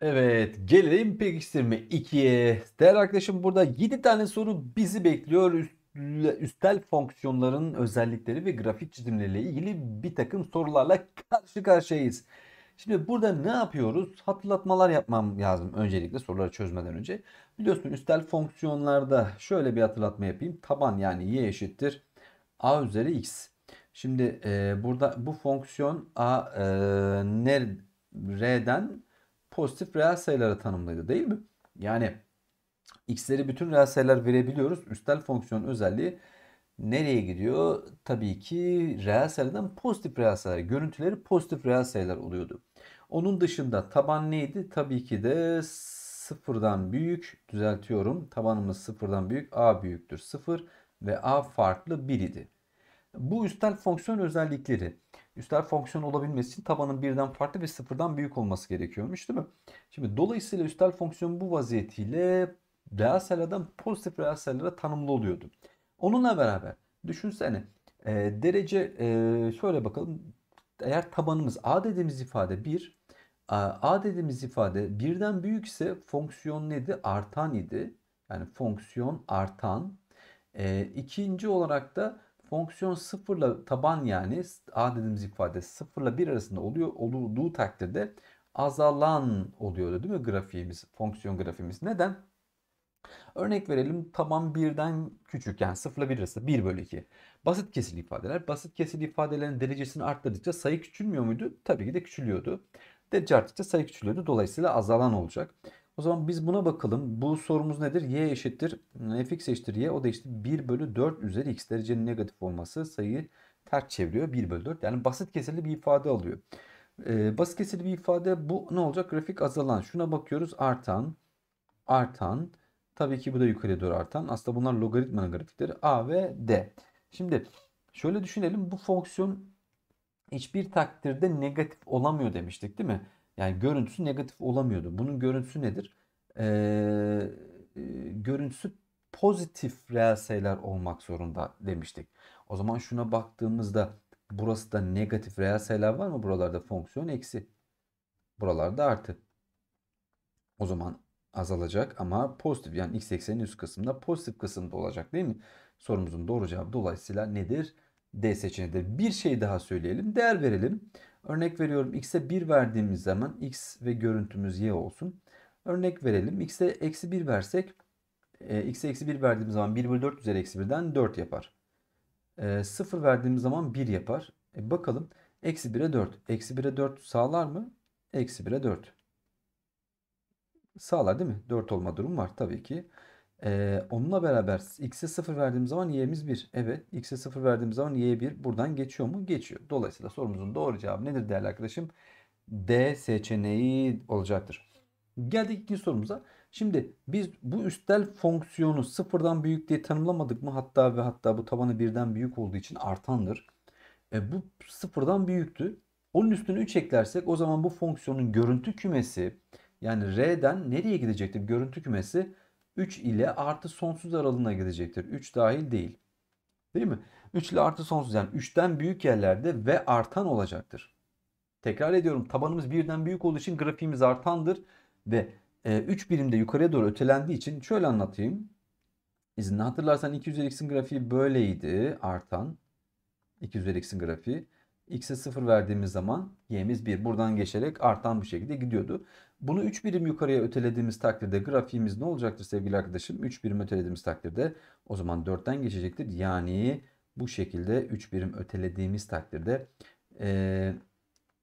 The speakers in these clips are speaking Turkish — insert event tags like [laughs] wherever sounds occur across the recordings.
Evet gelelim pekiştirme 2'ye. Değerli arkadaşım burada 7 tane soru bizi bekliyor. üstel fonksiyonların özellikleri ve grafik çizimleriyle ilgili bir takım sorularla karşı karşıyayız. Şimdi burada ne yapıyoruz? Hatırlatmalar yapmam lazım öncelikle soruları çözmeden önce. Biliyorsun üstel fonksiyonlarda şöyle bir hatırlatma yapayım. Taban yani y eşittir a üzeri x. Şimdi e, burada bu fonksiyon a e, ne, r'den pozitif reel sayılara tanımlıydı değil mi? Yani x'leri bütün reel sayılar verebiliyoruz. Üstel fonksiyon özelliği nereye gidiyor? Tabii ki reel sayılardan pozitif reel sayılar. Görüntüleri pozitif reel sayılar oluyordu. Onun dışında taban neydi? Tabii ki de sıfırdan büyük düzeltiyorum. Tabanımız sıfırdan büyük. A büyüktür sıfır ve A farklı bir idi. Bu üstel fonksiyon özellikleri üstel fonksiyon olabilmesi için tabanın birden farklı ve sıfırdan büyük olması gerekiyormuş değil mi? Şimdi dolayısıyla üstel fonksiyon bu vaziyetiyle reel sayılardan pozitif reel sayılara tanımlı oluyordu. Onunla beraber düşünsene e, derece e, şöyle bakalım eğer tabanımız a dediğimiz ifade 1 a dediğimiz ifade birden büyükse fonksiyon neydi? Artan idi. Yani fonksiyon artan. E, ikinci olarak da Fonksiyon sıfırla taban yani a dediğimiz ifade sıfırla bir arasında oluyor olduğu takdirde azalan oluyordu değil mi grafiğimiz, fonksiyon grafiğimiz. Neden? Örnek verelim taban birden küçük yani sıfırla bir arasında 1 bölü 2. Basit kesili ifadeler. Basit kesili ifadelerin derecesini arttırdıkça sayı küçülmüyor muydu? Tabii ki de küçülüyordu. Derece arttıkça sayı küçülüyordu. Dolayısıyla azalan olacak. O zaman biz buna bakalım. Bu sorumuz nedir? Y eşittir fx eşittir y. O da işte 1 bölü 4 üzeri x derecenin negatif olması sayıyı ters çeviriyor. 1 bölü 4. Yani basit kesirli bir ifade alıyor. Ee, basit kesirli bir ifade bu ne olacak? Grafik azalan. Şuna bakıyoruz. Artan. Artan. Tabii ki bu da yukarıya doğru artan. Aslında bunlar logaritmanın grafikleri. A ve D. Şimdi şöyle düşünelim. Bu fonksiyon hiçbir takdirde negatif olamıyor demiştik değil mi? Yani görüntüsü negatif olamıyordu. Bunun görüntüsü nedir? Ee, e, görüntüsü pozitif reel sayılar olmak zorunda demiştik. O zaman şuna baktığımızda burası da negatif reel sayılar var mı? Buralarda fonksiyon eksi. Buralarda artı. O zaman azalacak ama pozitif yani x eksenin üst kısmında pozitif kısımda olacak değil mi? Sorumuzun doğru cevabı dolayısıyla nedir? D seçeneğidir. Bir şey daha söyleyelim. Değer verelim. Örnek veriyorum x'e 1 verdiğimiz zaman x ve görüntümüz y olsun. Örnek verelim. x'e eksi 1 versek e, x'e eksi 1 verdiğimiz zaman 1 bölü 4 üzeri eksi 1'den 4 yapar. E, 0 verdiğimiz zaman 1 yapar. E, bakalım eksi 1'e 4. Eksi 1'e 4 sağlar mı? Eksi 1'e 4. Sağlar değil mi? 4 olma durum var tabii ki. Ee, onunla beraber x'e 0 verdiğim zaman y'miz 1. Evet x'e 0 verdiğim zaman y 1 buradan geçiyor mu? Geçiyor. Dolayısıyla sorumuzun doğru cevabı nedir değerli arkadaşım? D seçeneği olacaktır. Geldik ikinci sorumuza. Şimdi biz bu üstel fonksiyonu sıfırdan büyük diye tanımlamadık mı? Hatta ve hatta bu tabanı birden büyük olduğu için artandır. E, bu sıfırdan büyüktü. Onun üstüne 3 eklersek o zaman bu fonksiyonun görüntü kümesi yani R'den nereye gidecekti? Görüntü kümesi 3 ile artı sonsuz aralığına gidecektir. 3 dahil değil. Değil mi? 3 ile artı sonsuz yani 3'ten büyük yerlerde ve artan olacaktır. Tekrar ediyorum tabanımız 1'den büyük olduğu için grafiğimiz artandır ve 3 e, birimde yukarıya doğru ötelendiği için şöyle anlatayım. İzinle hatırlarsan 2 üzeri x'in grafiği böyleydi artan. 2 üzeri x'in grafiği. x'e 0 verdiğimiz zaman y'miz 1. Buradan geçerek artan bir şekilde gidiyordu. Bunu 3 birim yukarıya ötelediğimiz takdirde grafiğimiz ne olacaktır sevgili arkadaşım? 3 birim ötelediğimiz takdirde o zaman 4'ten geçecektir. Yani bu şekilde 3 birim ötelediğimiz takdirde e,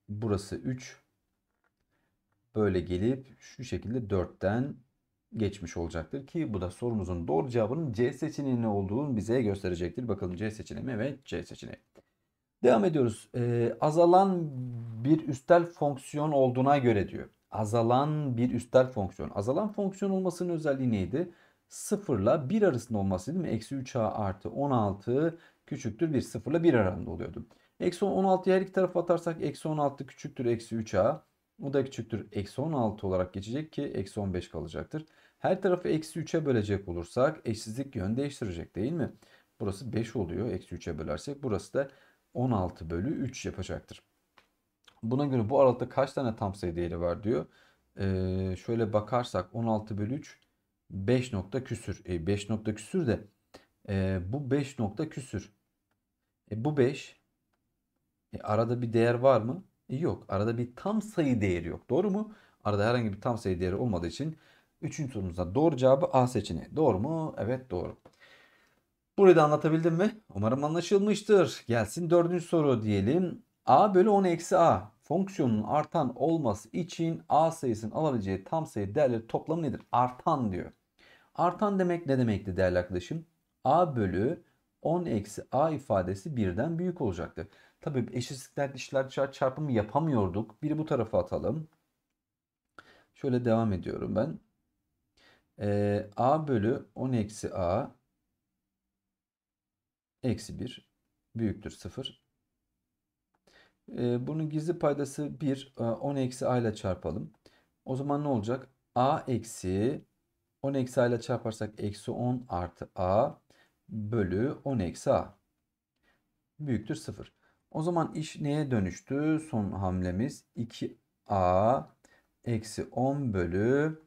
burası 3 böyle gelip şu şekilde 4'ten geçmiş olacaktır ki bu da sorumuzun doğru cevabının C seçeneği ne olduğunu bize gösterecektir. Bakalım C seçeneği mi? Evet C seçeneği. Devam ediyoruz. Ee, azalan bir üstel fonksiyon olduğuna göre diyor azalan bir üstel fonksiyon. Azalan fonksiyon olmasının özelliği neydi? 0 ile 1 arasında olması değil mi? Eksi 3a artı 16 küçüktür 1. 0 ile 1 arasında oluyordu. Eksi 16'yı her iki tarafa atarsak eksi 16 küçüktür eksi 3a. O da küçüktür eksi 16 olarak geçecek ki eksi 15 kalacaktır. Her tarafı eksi 3'e bölecek olursak eşsizlik yön değiştirecek değil mi? Burası 5 oluyor. Eksi 3'e bölersek burası da 16 bölü 3 yapacaktır. Buna göre bu aralıkta kaç tane tam sayı değeri var diyor. Ee, şöyle bakarsak 16 bölü 3 5 nokta küsür. E, 5 nokta küsür de e, bu 5 nokta küsür. E, bu 5 e, arada bir değer var mı? E, yok. Arada bir tam sayı değeri yok. Doğru mu? Arada herhangi bir tam sayı değeri olmadığı için 3. sorumuzda doğru cevabı A seçeneği. Doğru mu? Evet doğru. Burayı da anlatabildim mi? Umarım anlaşılmıştır. Gelsin dördüncü soru diyelim. A bölü 10 eksi A fonksiyonun artan olması için a sayısının alabileceği tam sayı değerleri toplamı nedir? Artan diyor. Artan demek ne demekti değerli arkadaşım? a bölü 10 eksi a ifadesi birden büyük olacaktı. Tabi eşitlikler dişler çarpımı yapamıyorduk. Biri bu tarafa atalım. Şöyle devam ediyorum ben. Ee, a bölü 10 eksi a eksi 1 büyüktür 0 e, ee, bunun gizli paydası 1. E, 10 eksi a ile çarpalım. O zaman ne olacak? a eksi 10 eksi a ile çarparsak eksi 10 artı a bölü 10 eksi a. Büyüktür 0. O zaman iş neye dönüştü? Son hamlemiz 2a eksi 10 bölü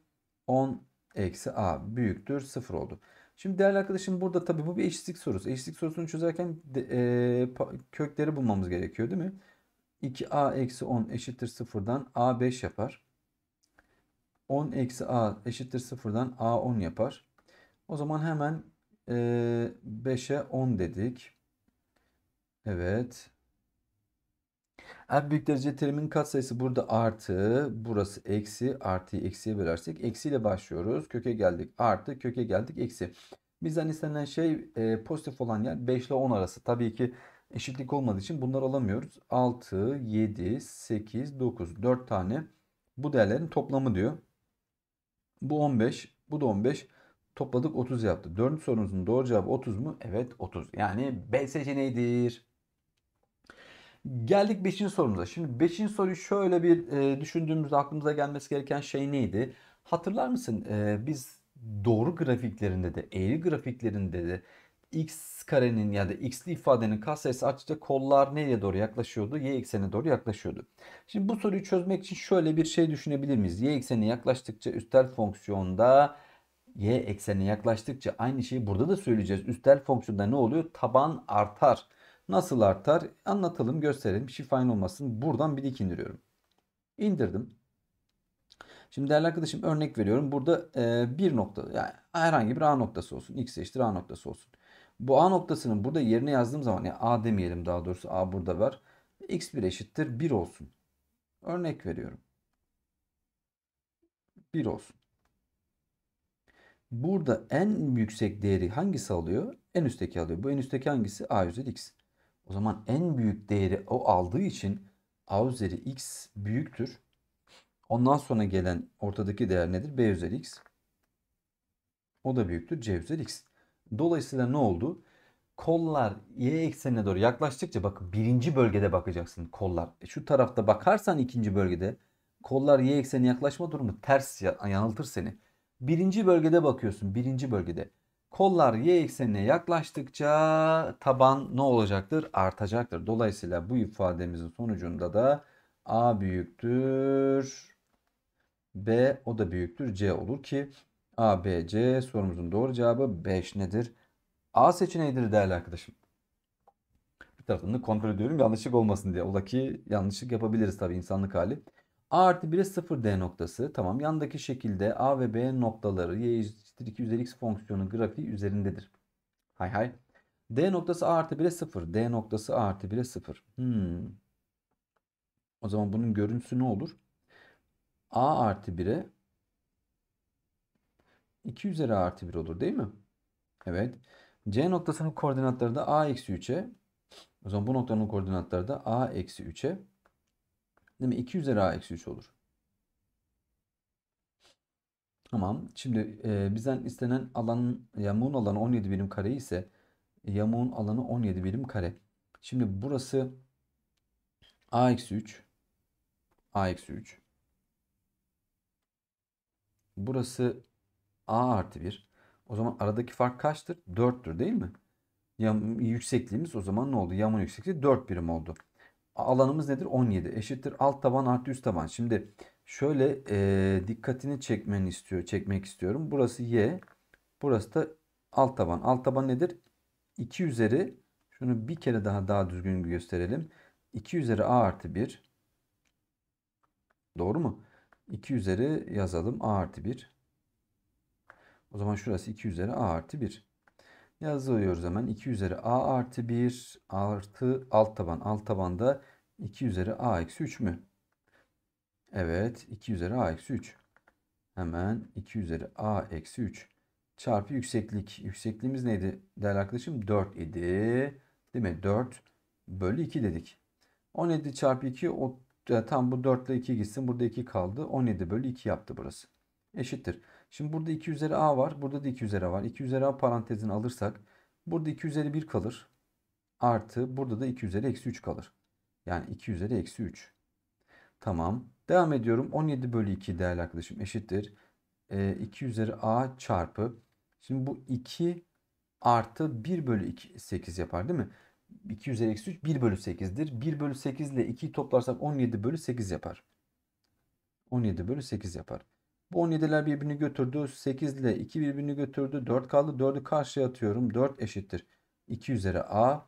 10 eksi a büyüktür 0 oldu. Şimdi değerli arkadaşım burada tabii bu bir eşitlik sorusu. Eşitlik sorusunu çözerken de, e, kökleri bulmamız gerekiyor değil mi? 2a eksi 10 eşittir 0'dan a 5 yapar. 10 eksi a eşittir 0'dan a 10 yapar. O zaman hemen e, 5'e 10 dedik. Evet. En büyük derece terimin katsayısı burada artı, burası eksi, artıyı eksiye bölersek eksiyle başlıyoruz. Köke geldik artı, köke geldik eksi. Bizden istenen şey e, pozitif olan yer 5 ile 10 arası. Tabii ki eşitlik olmadığı için bunları alamıyoruz. 6, 7, 8, 9, 4 tane bu değerlerin toplamı diyor. Bu 15, bu da 15. Topladık 30 yaptı. 4. sorumuzun doğru cevabı 30 mu? Evet 30. Yani B seçeneğidir. Geldik 5. sorumuza. Şimdi 5. soruyu şöyle bir e, düşündüğümüzde aklımıza gelmesi gereken şey neydi? Hatırlar mısın? E, biz doğru grafiklerinde de eğri grafiklerinde de x karenin ya da x'li ifadenin katsayısı açıkça kollar nereye doğru yaklaşıyordu? Y eksenine doğru yaklaşıyordu. Şimdi bu soruyu çözmek için şöyle bir şey düşünebilir miyiz? Y eksenine yaklaştıkça üstel fonksiyonda y eksenine yaklaştıkça aynı şeyi burada da söyleyeceğiz. Üstel fonksiyonda ne oluyor? Taban artar. Nasıl artar? Anlatalım, gösterelim. Şifayn olmasın. Buradan bir dik indiriyorum. İndirdim. Şimdi değerli arkadaşım örnek veriyorum. Burada e, bir nokta yani herhangi bir A noktası olsun. X eşittir A noktası olsun. Bu A noktasının burada yerine yazdığım zaman ya A demeyelim daha doğrusu A burada var. X1 eşittir 1 olsun. Örnek veriyorum. 1 olsun. Burada en yüksek değeri hangisi alıyor? En üstteki alıyor. Bu en üstteki hangisi? A üzeri X. O zaman en büyük değeri o aldığı için A üzeri X büyüktür. Ondan sonra gelen ortadaki değer nedir? B üzeri X. O da büyüktür. C üzeri X. Dolayısıyla ne oldu? Kollar y eksenine doğru yaklaştıkça bakın birinci bölgede bakacaksın kollar. E, şu tarafta bakarsan ikinci bölgede kollar y eksenine yaklaşma durumu ters yanıltır seni. Birinci bölgede bakıyorsun birinci bölgede. Kollar y eksenine yaklaştıkça taban ne olacaktır? Artacaktır. Dolayısıyla bu ifademizin sonucunda da a büyüktür b o da büyüktür c olur ki A, B, C sorumuzun doğru cevabı 5 nedir? A seçeneğidir değerli arkadaşım. Bir tarafını kontrol ediyorum yanlışlık olmasın diye. Ola ki yanlışlık yapabiliriz tabii insanlık hali. A artı 1'e 0 D noktası. Tamam yandaki şekilde A ve B noktaları y eşittir 2 üzeri x fonksiyonu grafiği üzerindedir. Hay hay. D noktası A artı 1'e 0. D noktası A artı 1'e 0. Hmm. O zaman bunun görüntüsü ne olur? A artı 1'e 2 üzeri artı 1 olur değil mi? Evet. C noktasının koordinatları da a eksi 3'e. O zaman bu noktanın koordinatları da a eksi 3'e. Değil mi? 2 üzeri a eksi 3 olur. Tamam. Şimdi e, bizden istenen alan, yamuğun alanı 17 birim kare ise yamuğun alanı 17 birim kare. Şimdi burası a eksi 3 a eksi 3 burası A artı 1. O zaman aradaki fark kaçtır? 4'tür değil mi? Yam, yüksekliğimiz o zaman ne oldu? Yamın yüksekliği 4 birim oldu. Alanımız nedir? 17 eşittir alt taban artı üst taban. Şimdi şöyle e, dikkatini çekmeni istiyor, çekmek istiyorum. Burası y, burası da alt taban. Alt taban nedir? 2 üzeri şunu bir kere daha daha düzgün gösterelim. 2 üzeri a artı 1. Doğru mu? 2 üzeri yazalım a artı 1. O zaman şurası 2 üzeri a artı 1. Yazıyoruz hemen 2 üzeri a artı 1 artı alt taban. Alt tabanda 2 üzeri a eksi 3 mü? Evet 2 üzeri a eksi 3. Hemen 2 üzeri a eksi 3 çarpı yükseklik. Yüksekliğimiz neydi değerli arkadaşım? 4 idi. Değil mi? 4 bölü 2 dedik. 17 çarpı 2 o, tam bu 4 ile 2 gitsin. Burada 2 kaldı. 17 bölü 2 yaptı burası. Eşittir. Şimdi burada 2 üzeri a var. Burada da 2 üzeri a var. 2 üzeri a parantezini alırsak burada 2 üzeri 1 kalır. Artı burada da 2 üzeri eksi 3 kalır. Yani 2 üzeri eksi 3. Tamam. Devam ediyorum. 17 bölü 2 değerli arkadaşım eşittir. E, ee, 2 üzeri a çarpı. Şimdi bu 2 artı 1 bölü 2 8 yapar değil mi? 2 üzeri eksi 3 1 bölü 8'dir. 1 bölü 8 ile 2'yi toplarsak 17 bölü 8 yapar. 17 bölü 8 yapar. Bu 17'ler birbirini götürdü. 8 ile 2 birbirini götürdü. 4 kaldı. 4'ü karşıya atıyorum. 4 eşittir. 2 üzeri a.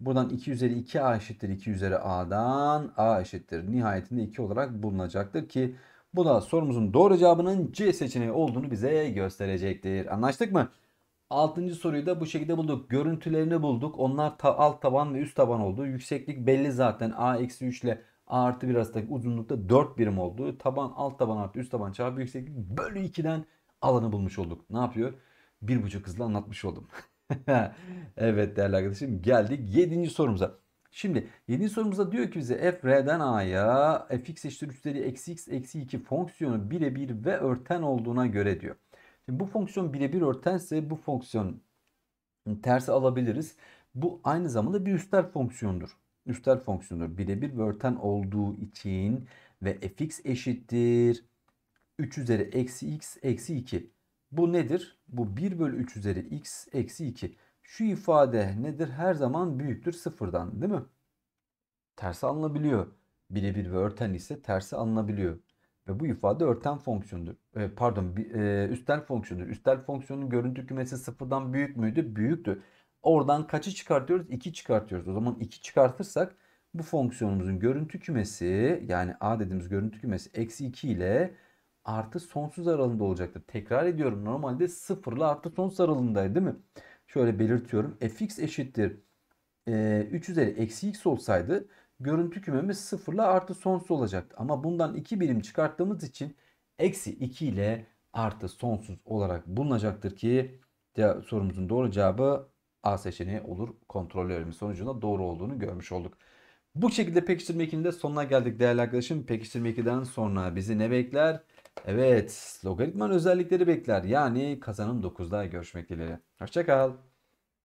Buradan 2 üzeri 2a eşittir. 2 üzeri a'dan a eşittir. Nihayetinde 2 olarak bulunacaktır ki bu da sorumuzun doğru cevabının C seçeneği olduğunu bize gösterecektir. Anlaştık mı? 6. soruyu da bu şekilde bulduk. Görüntülerini bulduk. Onlar ta alt taban ve üst taban oldu. Yükseklik belli zaten. A-3 ile artı biraz arasındaki uzunlukta 4 birim olduğu taban alt taban artı üst taban çarpı yükseklik bölü 2'den alanı bulmuş olduk. Ne yapıyor? Bir buçuk hızla anlatmış oldum. [laughs] evet değerli arkadaşım geldik 7. sorumuza. Şimdi 7. sorumuza diyor ki bize f r'den a'ya fx eşittir 3 üzeri eksi x eksi 2 fonksiyonu birebir ve örten olduğuna göre diyor. Şimdi bu fonksiyon birebir örtense bu fonksiyon tersi alabiliriz. Bu aynı zamanda bir üstel fonksiyondur üstel fonksiyonu birebir örten olduğu için ve fx eşittir 3 üzeri eksi x eksi 2. Bu nedir? Bu 1 bölü 3 üzeri x eksi 2. Şu ifade nedir? Her zaman büyüktür sıfırdan değil mi? Tersi alınabiliyor. Birebir ve örten ise tersi alınabiliyor. Ve bu ifade örten fonksiyondur. E, pardon e, üstel fonksiyondur. Üstel fonksiyonun görüntü kümesi sıfırdan büyük müydü? Büyüktü. Oradan kaçı çıkartıyoruz? 2 çıkartıyoruz. O zaman 2 çıkartırsak bu fonksiyonumuzun görüntü kümesi yani A dediğimiz görüntü kümesi eksi 2 ile artı sonsuz aralığında olacaktır. Tekrar ediyorum normalde 0 ile artı sonsuz aralığındaydı değil mi? Şöyle belirtiyorum. fx eşittir e, 3 üzeri eksi x olsaydı görüntü kümemiz 0 ile artı sonsuz olacaktı. Ama bundan 2 birim çıkarttığımız için eksi 2 ile artı sonsuz olarak bulunacaktır ki sorumuzun doğru cevabı A seçeneği olur. Kontrol sonucunda doğru olduğunu görmüş olduk. Bu şekilde pekiştirme 2'nin de sonuna geldik değerli arkadaşım. Pekiştirme 2'den sonra bizi ne bekler? Evet logaritman özellikleri bekler. Yani kazanım 9'da görüşmek dileğiyle. Hoşçakal.